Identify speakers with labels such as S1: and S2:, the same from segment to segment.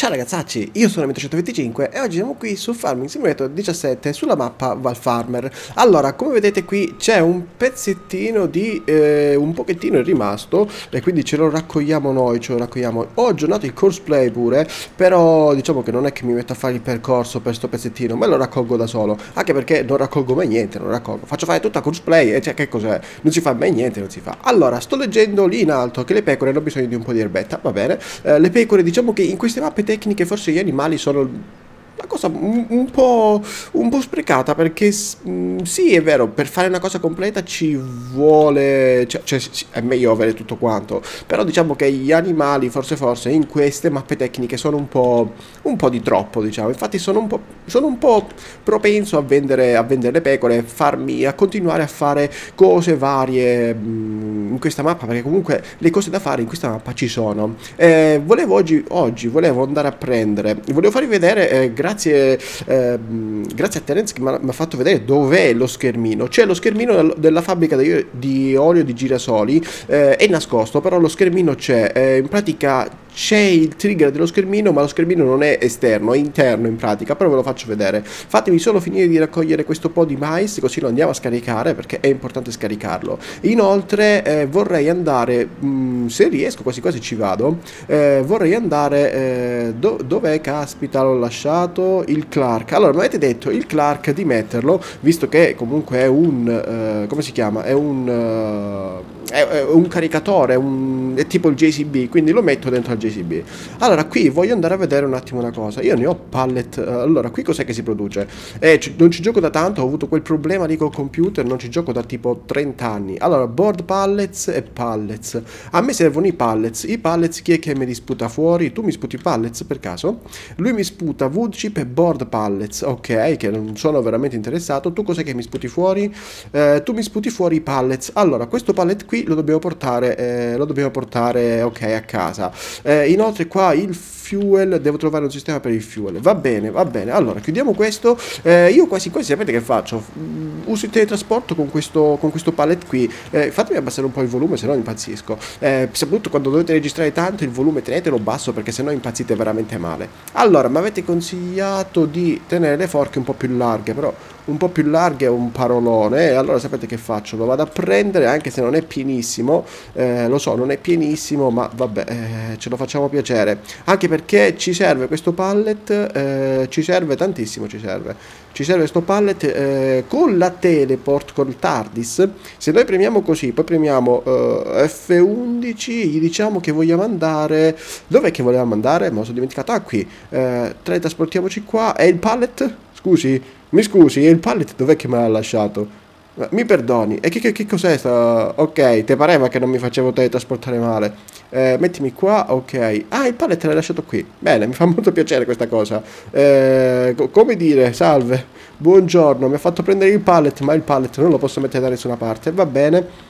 S1: Ciao ragazzacci, io sono Mito125 e oggi siamo qui su Farming Simulator 17 sulla mappa Valfarmer. Allora, come vedete qui c'è un pezzettino di... Eh, un pochettino è rimasto e quindi ce lo raccogliamo noi, ce lo raccogliamo. Ho aggiornato il cosplay pure, però diciamo che non è che mi metto a fare il percorso per sto pezzettino, me lo raccolgo da solo, anche perché non raccolgo mai niente, non raccolgo. Faccio fare tutta cosplay e cioè che cos'è? Non si fa mai niente, non si fa. Allora, sto leggendo lì in alto che le pecore hanno bisogno di un po' di erbetta, va bene. Eh, le pecore diciamo che in queste mappe tecniche, forse gli animali sono una cosa un, po', un po' sprecata perché mm, sì è vero per fare una cosa completa ci vuole cioè, cioè, è meglio avere tutto quanto però diciamo che gli animali forse forse in queste mappe tecniche sono un po', un po di troppo diciamo infatti sono un po', sono un po propenso a vendere, a vendere le pecore farmi, a continuare a fare cose varie mm, in questa mappa perché comunque le cose da fare in questa mappa ci sono eh, volevo oggi, oggi volevo andare a prendere volevo farvi vedere eh, grazie grazie, eh, grazie a Terence che mi ha fatto vedere dov'è lo schermino. C'è lo schermino della fabbrica di, olio di girasoli, eh, è nascosto, però lo schermino c'è. Eh, in pratica c'è il trigger dello schermino ma lo schermino non è esterno, è interno in pratica, però ve lo faccio vedere. Fatemi solo finire di raccogliere questo po' di mais così lo andiamo a scaricare perché è importante scaricarlo. Inoltre eh, vorrei andare, mh, mm, se riesco quasi quasi ci vado, eh, vorrei andare, eh, do, dov'è caspita l'ho lasciato? Il Clark. Allora mi avete detto il Clark di metterlo, visto che comunque è un, eh, come si chiama? È un, eh, è, è un caricatore, un, è tipo il JCB, quindi lo metto dentro al JCB. Allora, qui voglio andare a vedere un attimo una cosa. Io ne ho pallet. Eh, allora, qui cos'è che si produce? Eh, non ci gioco da tanto, ho avuto quel problema lì col computer, non ci gioco da tipo 30 anni. Allora, board pallets e pallets. A me servono i pallets. I pallets chi è che mi disputa fuori? Tu mi sputi i pallets per caso? Lui mi sputa wood chip e board pallets. Ok, che non sono veramente interessato. Tu cos'è che mi sputi fuori? Eh, tu mi sputi fuori i pallets. Allora, questo pallet qui lo dobbiamo portare, eh, lo dobbiamo portare, ok, a casa. Eh, inoltre qua il fuel, devo trovare un sistema per il fuel. Va bene, va bene. Allora, chiudiamo questo. Eh, io quasi quasi sapete che faccio? Mm, uso il teletrasporto con questo, con questo pallet qui. Eh, fatemi abbassare un po' il volume, se no impazzisco. Eh, soprattutto quando dovete registrare tanto, il volume tenetelo basso perché sennò impazzite veramente male. Allora, mi avete consigliato di tenere le forche un po' più larghe, però un po' più larghe un parolone e eh, allora sapete che faccio? Lo vado a prendere anche se non è pienissimo, eh, lo so non è pienissimo ma vabbè eh, ce lo facciamo piacere anche perché ci serve questo pallet, eh, ci serve tantissimo ci serve, ci serve questo pallet eh, con la teleport, con il TARDIS, se noi premiamo così poi premiamo eh, F11 gli diciamo che vogliamo andare, dov'è che volevamo andare? Me lo sono dimenticato, ah qui, teletrasportiamoci qua, e il pallet? Scusi, mi scusi, e il pallet dov'è che me l'ha lasciato? Eh, mi perdoni, e che, che, che cos'è sta... Ok, te pareva che non mi facevo teletrasportare male. Eh, mettimi qua, ok. Ah, il pallet l'hai lasciato qui. Bene, mi fa molto piacere questa cosa. Eh, co come dire, salve, buongiorno, mi ha fatto prendere il pallet, ma il pallet non lo posso mettere da nessuna parte. Va bene.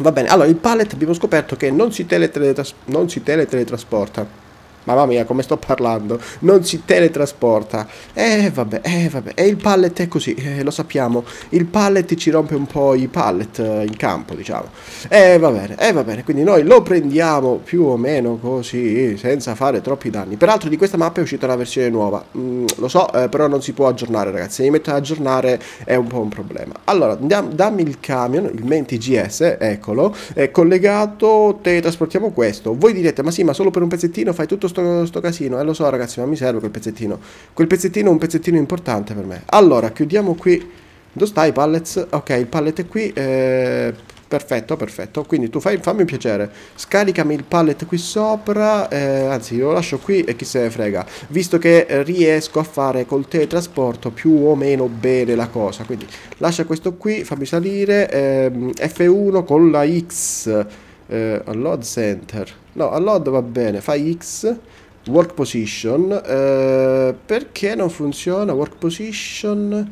S1: Va bene, allora il pallet abbiamo scoperto che non si, teletrasporta Mamma mia, come sto parlando? Non si teletrasporta. Eh, vabbè, eh, vabbè. E il pallet è così, eh, lo sappiamo. Il pallet ci rompe un po' i pallet eh, in campo, diciamo. Eh, va bene, eh, va bene. Quindi noi lo prendiamo più o meno così, senza fare troppi danni. Peraltro di questa mappa è uscita la versione nuova. Mm, lo so, eh, però non si può aggiornare, ragazzi. Se mi metto ad aggiornare è un po' un problema. Allora, andiamo, dammi il camion, il Menti GS, eccolo. È collegato, teletrasportiamo questo. Voi direte, ma sì, ma solo per un pezzettino fai tutto sto, sto casino, eh lo so ragazzi, ma mi serve quel pezzettino. Quel pezzettino è un pezzettino importante per me. Allora, chiudiamo qui. Dove stai pallets? Ok, il pallet è qui. Eh, perfetto, perfetto. Quindi tu fai, fammi un piacere. Scaricami il pallet qui sopra. Eh, anzi, lo lascio qui e chi se ne frega. Visto che eh, riesco a fare col teletrasporto più o meno bene la cosa. Quindi lascia questo qui, fammi salire. Eh, F1 con la X eh, all'odd center no all'odd va bene fai x work position eh, perché non funziona work position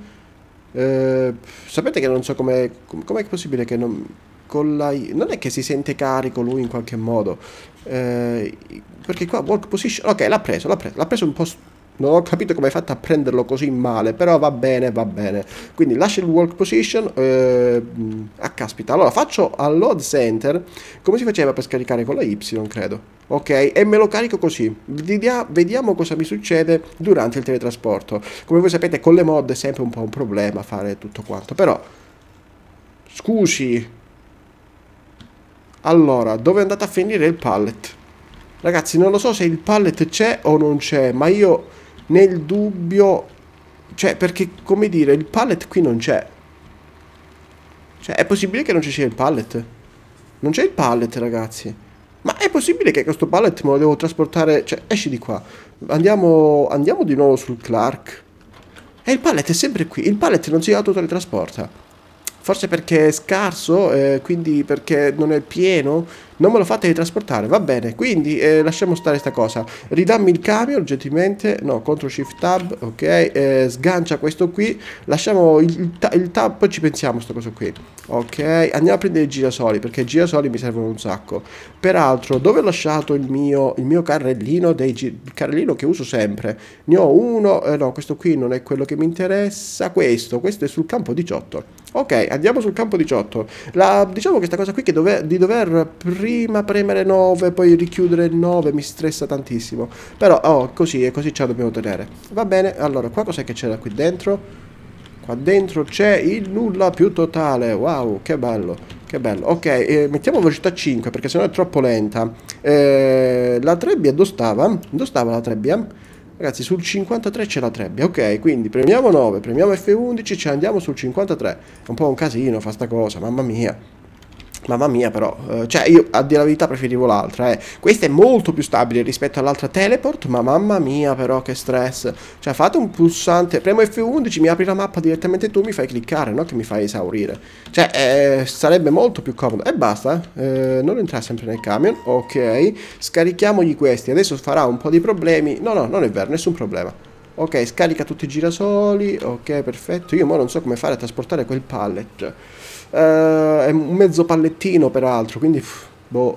S1: eh, sapete che non so come com è possibile che non con la non è che si sente carico lui in qualche modo eh, perché qua work position ok l'ha preso l'ha preso l'ha preso un po' Non ho capito come hai fatto a prenderlo così male, però va bene, va bene. Quindi lascia il walk position. Eh, ah, caspita. Allora, faccio all'load center. Come si faceva per scaricare con la Y, credo. Ok, e me lo carico così. Vediamo cosa mi succede durante il teletrasporto. Come voi sapete, con le mod è sempre un po' un problema fare tutto quanto. Però, scusi. Allora, dove è andato a finire il pallet? Ragazzi, non lo so se il pallet c'è o non c'è, ma io nel dubbio, cioè perché come dire, il pallet qui non c'è. Cioè è possibile che non ci sia il pallet? Non c'è il pallet ragazzi. Ma è possibile che questo pallet me lo devo trasportare, cioè esci di qua. Andiamo, andiamo di nuovo sul Clark. E il pallet è sempre qui, il pallet non si autotrasporta. Forse perché è scarso, eh, quindi perché non è pieno, non me lo fate trasportare, va bene, quindi eh, lasciamo stare questa cosa, ridammi il camion gentilmente, no, CTRL SHIFT TAB, ok, eh, sgancia questo qui, lasciamo il, il, tab, poi ci pensiamo sta cosa qui, ok, andiamo a prendere i girasoli, perché i girasoli mi servono un sacco, peraltro dove ho lasciato il mio, il mio carrellino, dei il carrellino che uso sempre, ne ho uno, eh, no, questo qui non è quello che mi interessa, questo, questo è sul campo 18, ok, andiamo sul campo 18, La, diciamo che questa cosa qui che dove, di dover prima prima premere 9, poi richiudere 9, mi stressa tantissimo. Però, oh, così e così ce la dobbiamo tenere. Va bene, allora, qua cos'è che c'è da qui dentro? Qua dentro c'è il nulla più totale, wow, che bello. Che bello, ok, eh, mettiamo velocità 5 perché sennò è troppo lenta. Eh, la trebbia dove stava? Dove stava la trebbia? Ragazzi, sul 53 c'è la trebbia, ok, quindi premiamo 9, premiamo F11, ci andiamo sul 53. È un po' un casino fa sta cosa, mamma mia. Mamma mia però, eh, cioè io a dire la verità preferivo l'altra, eh. Questa è molto più stabile rispetto all'altra teleport, ma mamma mia però che stress. Cioè fate un pulsante, premo F11, mi apri la mappa direttamente tu, mi fai cliccare, no che mi fai esaurire. Cioè eh, sarebbe molto più comodo. E basta, eh, non entra sempre nel camion, ok. Scarichiamogli questi, adesso farà un po' di problemi. No no, non è vero, nessun problema. Ok, scarica tutti i girasoli, ok perfetto. Io ora non so come fare a trasportare quel pallet uh, è un mezzo pallettino peraltro, quindi pff, boh,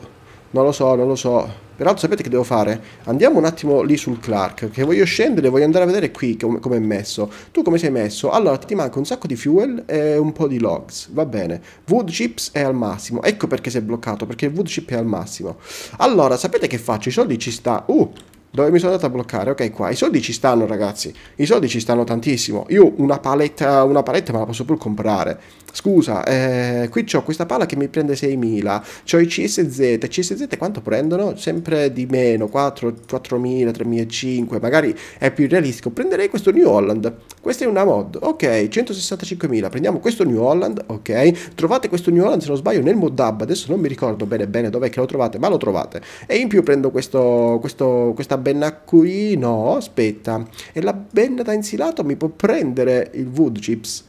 S1: non lo so, non lo so. Peraltro sapete che devo fare? Andiamo un attimo lì sul Clark, che voglio scendere, voglio andare a vedere qui come è messo. Tu come sei messo? Allora, ti manca un sacco di fuel e un po' di logs, va bene. Wood chips è al massimo, ecco perché si è bloccato, perché il wood chip è al massimo. Allora, sapete che faccio? I soldi ci sta... Uh, dove mi sono andato a bloccare? Ok, qua. I soldi ci stanno, ragazzi. I soldi ci stanno tantissimo. Io una paletta, una paletta me la posso pur comprare. Scusa, eh, qui ho questa pala che mi prende 6.000. C'ho i CSZ. CSZ quanto prendono? Sempre di meno. 4, 4.000, 3.500. Magari è più realistico. Prenderei questo New Holland. Questa è una mod. Ok, 165.000. Prendiamo questo New Holland. Ok. Trovate questo New Holland, se non sbaglio, nel mod hub. Adesso non mi ricordo bene bene dov'è che lo trovate, ma lo trovate. E in più prendo questo, questo, questa benna qui? No, aspetta. E la benna da insilato mi può prendere il wood chips?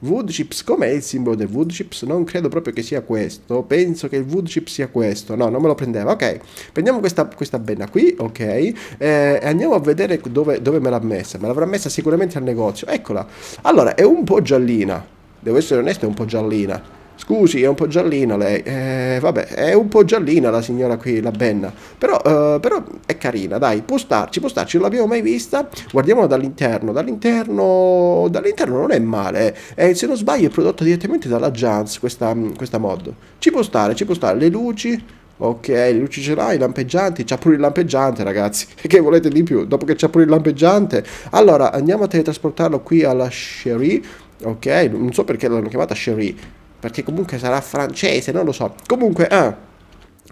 S1: Wood chips, com'è il simbolo del wood chips? Non credo proprio che sia questo. Penso che il wood chip sia questo. No, non me lo prendeva. Ok, prendiamo questa, questa benna qui, ok. Eh, andiamo a vedere dove, dove me l'ha messa. Me l'avrà messa sicuramente al negozio. Eccola. Allora, è un po' giallina. Devo essere onesto, è un po' giallina Scusi, è un po' giallina lei. Eh, vabbè, è un po' giallina la signora qui, la Benna. Però, eh, però è carina, dai, può starci, può starci, non l'abbiamo mai vista. Guardiamola dall'interno. Dall'interno dall'interno non è male. Eh, eh se non sbaglio è prodotta direttamente dalla Jans questa, questa mod. Ci può stare, ci può stare. Le luci... Ok, le luci ce l'hai, i lampeggianti, c'ha pure il lampeggiante ragazzi, che volete di più? Dopo che c'ha pure il lampeggiante? Allora, andiamo a teletrasportarlo qui alla Sherry, ok? Non so perché l'hanno chiamata Sherry, perché comunque sarà francese, non lo so. Comunque, ah,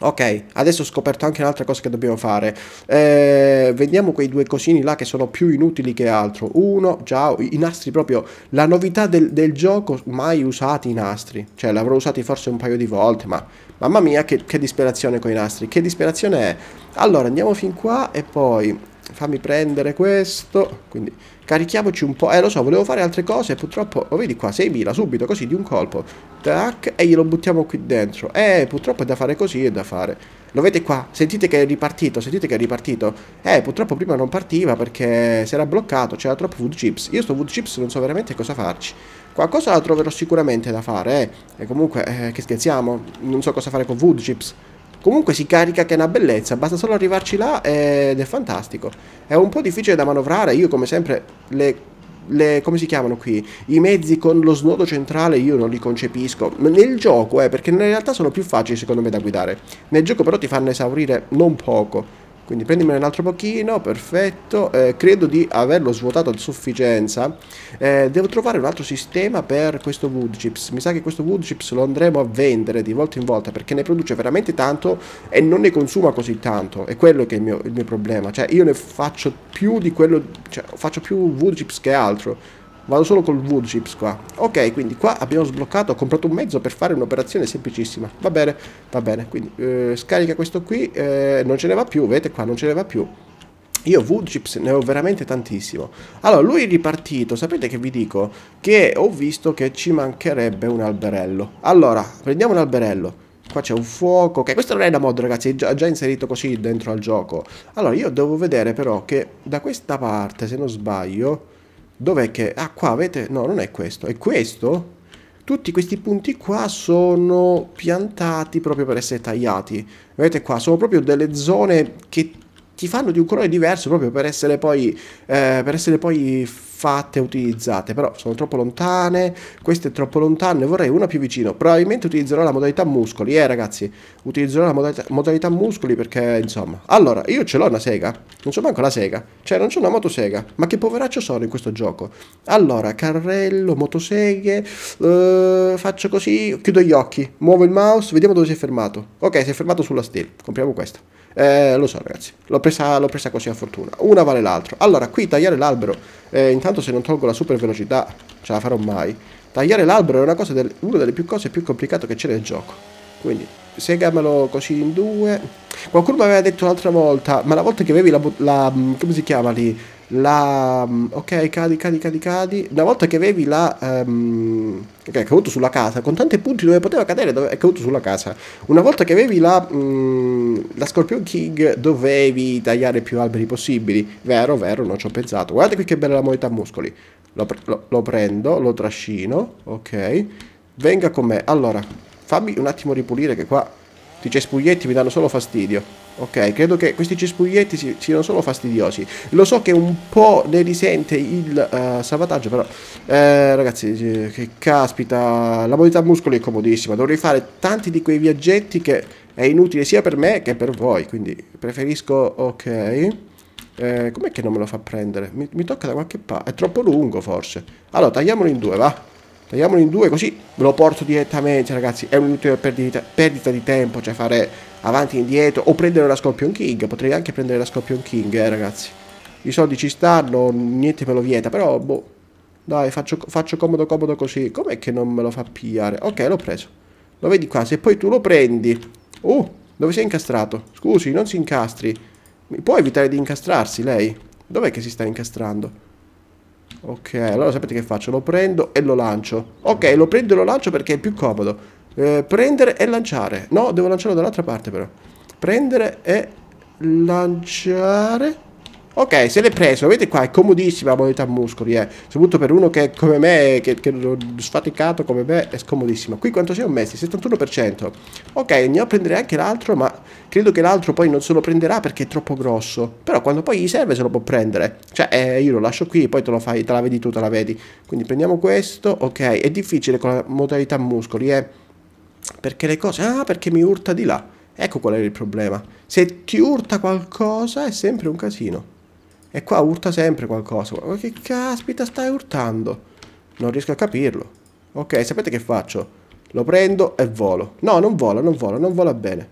S1: Ok, adesso ho scoperto anche un'altra cosa che dobbiamo fare. Eh, vendiamo quei due cosini là che sono più inutili che altro. Uno, già, i nastri proprio. La novità del, del gioco, mai usati i nastri. Cioè, l'avrò usati forse un paio di volte, ma... Mamma mia, che, che disperazione con i nastri. Che disperazione è. Allora, andiamo fin qua e poi fammi prendere questo, quindi carichiamoci un po', eh lo so, volevo fare altre cose, purtroppo, lo oh, vedi qua, 6.000 subito, così di un colpo, tac, e glielo buttiamo qui dentro, eh purtroppo è da fare così, è da fare, lo vedete qua, sentite che è ripartito, sentite che è ripartito, eh purtroppo prima non partiva perché si era bloccato, c'era troppo food chips, io sto food chips non so veramente cosa farci, qualcosa la troverò sicuramente da fare, eh, e comunque, eh, che scherziamo, non so cosa fare con food chips, Comunque si carica che è una bellezza, basta solo arrivarci là ed è fantastico. È un po' difficile da manovrare, io come sempre le, le, come si chiamano qui? I mezzi con lo snodo centrale io non li concepisco. Nel gioco, eh, perché in realtà sono più facili secondo me da guidare. Nel gioco però ti fanno esaurire non poco. Quindi prendimene un altro pochino, perfetto. Eh, credo di averlo svuotato a sufficienza. Eh, devo trovare un altro sistema per questo wood chips. Mi sa che questo wood chips lo andremo a vendere di volta in volta perché ne produce veramente tanto e non ne consuma così tanto. È quello che è il mio, il mio problema. Cioè io ne faccio più di quello... Cioè faccio più wood chips che altro Vado solo col wood chips qua. Ok, quindi qua abbiamo sbloccato, ho comprato un mezzo per fare un'operazione semplicissima. Va bene, va bene. Quindi eh, scarica questo qui, eh, non ce ne va più, vedete qua, non ce ne va più. Io wood chips ne ho veramente tantissimo. Allora, lui è ripartito, sapete che vi dico? Che ho visto che ci mancherebbe un alberello. Allora, prendiamo un alberello. Qua c'è un fuoco, ok, questo non è da mod ragazzi, è già, già inserito così dentro al gioco. Allora, io devo vedere però che da questa parte, se non sbaglio Dov'è che... Ah, qua avete... No, non è questo. È questo? Tutti questi punti qua sono piantati proprio per essere tagliati. Vedete qua, sono proprio delle zone che ti fanno di un colore diverso proprio per essere poi, eh, per essere poi fatte utilizzate, però sono troppo lontane, queste troppo lontane, vorrei una più vicino. Probabilmente utilizzerò la modalità muscoli, eh ragazzi, utilizzerò la modalità, modalità muscoli perché insomma. Allora, io ce l'ho una sega, non so manco la sega, cioè non c'è una motosega, ma che poveraccio sono in questo gioco. Allora, carrello, motoseghe, eh, faccio così, chiudo gli occhi, muovo il mouse, vediamo dove si è fermato. Ok, si è fermato sulla steel, compriamo questa. Eh, lo so ragazzi, l'ho presa, l'ho presa così a fortuna Una vale l'altro Allora, qui tagliare l'albero eh, Intanto se non tolgo la super velocità Ce la farò mai Tagliare l'albero è una, cosa del, una delle più cose più complicate che c'è nel gioco Quindi, segamelo così in due Qualcuno mi aveva detto un'altra volta Ma la volta che avevi la, la... Mm, come si chiama lì? la... Mm, ok cadi cadi cadi cadi una volta che avevi la um, ehm, ok è caduto sulla casa con tanti punti dove poteva cadere dove, è caduto sulla casa una volta che avevi la um, la Scorpion King dovevi tagliare più alberi possibili vero vero non ci ho pensato guardate qui che bella la moneta a muscoli lo, lo, lo prendo lo trascino ok venga con me allora fammi un attimo ripulire che qua ti cespuglietti mi danno solo fastidio Ok, credo che questi cespuglietti siano solo fastidiosi. Lo so che un po' ne risente il uh, salvataggio, però... Eh, ragazzi, eh, che caspita, la modalità muscoli è comodissima. Dovrei fare tanti di quei viaggetti che è inutile sia per me che per voi. Quindi preferisco... Ok. Eh, com'è che non me lo fa prendere? Mi, mi tocca da qualche parte. È troppo lungo, forse. Allora, tagliamolo in due, va. Tagliamolo in due, così me lo porto direttamente, ragazzi. È un'ultima perdita, perdita di tempo, cioè fare avanti e indietro o prendere la Scorpion King potrei anche prendere la Scorpion King eh, ragazzi i soldi ci stanno niente me lo vieta però boh dai faccio, faccio comodo comodo così com'è che non me lo fa pigliare ok l'ho preso lo vedi qua se poi tu lo prendi oh uh, dove sei incastrato scusi non si incastri Mi può evitare di incastrarsi lei dov'è che si sta incastrando ok allora sapete che faccio lo prendo e lo lancio ok lo prendo e lo lancio perché è più comodo eh, prendere e lanciare. No, devo lanciarlo dall'altra parte però. Prendere e lanciare. Ok, se l'è preso. Vedete qua, è comodissima la moneta a muscoli, eh. Soprattutto per uno che come me, che, che sfaticato come me, è scomodissimo. Qui quanto siamo messi? 71%. Ok, andiamo a prendere anche l'altro, ma credo che l'altro poi non se lo prenderà perché è troppo grosso. Però quando poi gli serve se lo può prendere. Cioè, eh, io lo lascio qui, e poi te lo fai, te la vedi tu, te la vedi. Quindi prendiamo questo, ok. È difficile con la modalità muscoli, eh. Perché le cose... Ah, perché mi urta di là. Ecco qual era il problema. Se ti urta qualcosa è sempre un casino. E qua urta sempre qualcosa. Ma che caspita stai urtando? Non riesco a capirlo. Ok, sapete che faccio? Lo prendo e volo. No, non vola, non vola, non vola bene.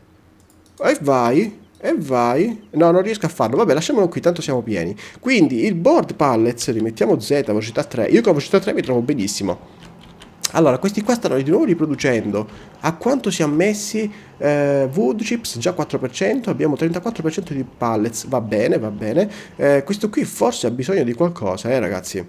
S1: E vai, e vai. No, non riesco a farlo. Vabbè, lasciamolo qui, tanto siamo pieni. Quindi, il board pallets, rimettiamo Z, velocità 3. Io con velocità 3 mi trovo benissimo. Allora, questi qua stanno di nuovo riproducendo. A quanto siamo messi? Eh, wood chips già 4%, abbiamo 34% di pallets, va bene, va bene. Eh, questo qui forse ha bisogno di qualcosa, eh ragazzi.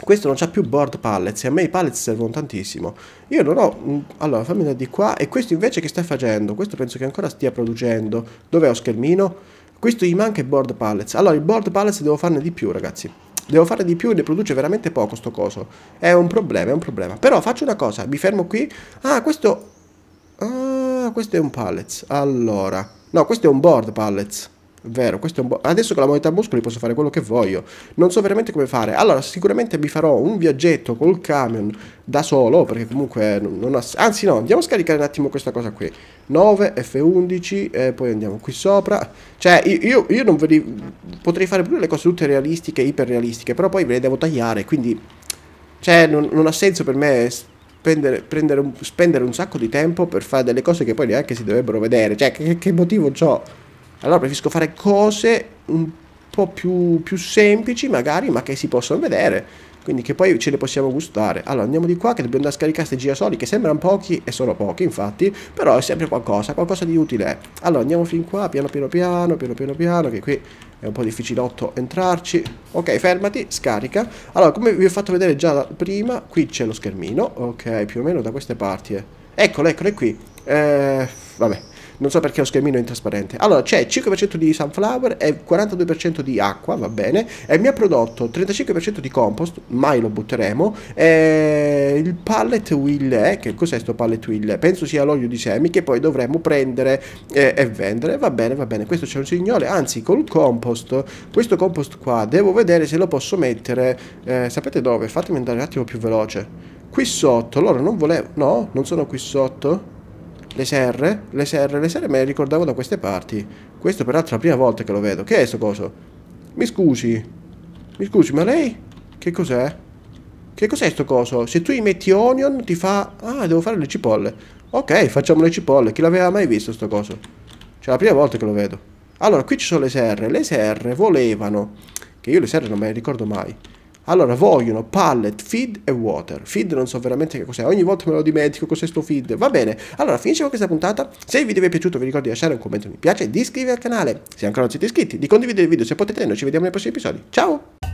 S1: Questo non c'ha più board pallets e a me i pallets servono tantissimo. Io non ho... Mm, allora, fammi andare di qua. E questo invece che stai facendo? Questo penso che ancora stia producendo. Dov'è lo schermino? Questo gli manca i board pallets. Allora, i board pallets devo farne di più, ragazzi devo fare di più e ne produce veramente poco sto coso. È un problema, è un problema. Però faccio una cosa, mi fermo qui. Ah, questo... Ah, questo è un pallets. Allora... No, questo è un board pallets. Vero, questo è un po'. Adesso con la moneta muscoli posso fare quello che voglio. Non so veramente come fare. Allora, sicuramente mi farò un viaggetto col camion da solo. Perché comunque non ha. Anzi, no, andiamo a scaricare un attimo questa cosa qui. 9, F11, e poi andiamo qui sopra. Cioè, io, io non vedi. Potrei fare pure le cose tutte realistiche, iperrealistiche. Però poi ve le devo tagliare. Quindi. Cioè, non, non ha senso per me Prendere, prendere un, spendere un sacco di tempo per fare delle cose che poi neanche si dovrebbero vedere. Cioè, che, che motivo ho? Allora preferisco fare cose un po' più, più semplici magari, ma che si possono vedere. Quindi che poi ce le possiamo gustare. Allora andiamo di qua che dobbiamo andare a scaricare questi girasoli che sembrano pochi e sono pochi infatti, però è sempre qualcosa, qualcosa di utile. Allora andiamo fin qua, piano piano piano, piano piano piano, che qui è un po' difficilotto entrarci. Ok, fermati, scarica. Allora come vi ho fatto vedere già prima, qui c'è lo schermino, ok, più o meno da queste parti. Eccolo, eccolo, è qui. Eh, vabbè non so perché ho schermino in trasparente. Allora c'è 5% di sunflower e 42% di acqua, va bene, e mi ha prodotto 35% di compost, mai lo butteremo, e il pallet wheel, che cos'è sto pallet wheel? Penso sia l'olio di semi che poi dovremmo prendere e, eh, e vendere, va bene, va bene, questo c'è un signore, anzi col compost, questo compost qua, devo vedere se lo posso mettere, eh, sapete dove? Fatemi andare un attimo più veloce. Qui sotto, loro non volevo, no? Non sono qui sotto? Le serre? Le serre, le serre me le ricordavo da queste parti. Questo peraltro è la prima volta che lo vedo. Che è sto coso? Mi scusi. Mi scusi, ma lei? Che cos'è? Che cos'è sto coso? Se tu gli metti onion ti fa... Ah, devo fare le cipolle. Ok, facciamo le cipolle. Chi l'aveva mai visto sto coso? Cioè, la prima volta che lo vedo. Allora, qui ci sono le serre. Le serre volevano... Che io le serre non me le ricordo mai. Allora vogliono pallet, feed e water. Feed non so veramente che cos'è, ogni volta me lo dimentico cos'è sto feed. Va bene, allora finisce questa puntata. Se il video vi è piaciuto vi ricordo di lasciare un commento, mi piace, di iscrivervi al canale se ancora non siete iscritti, di condividere il video se potete noi ci vediamo nei prossimi episodi. Ciao!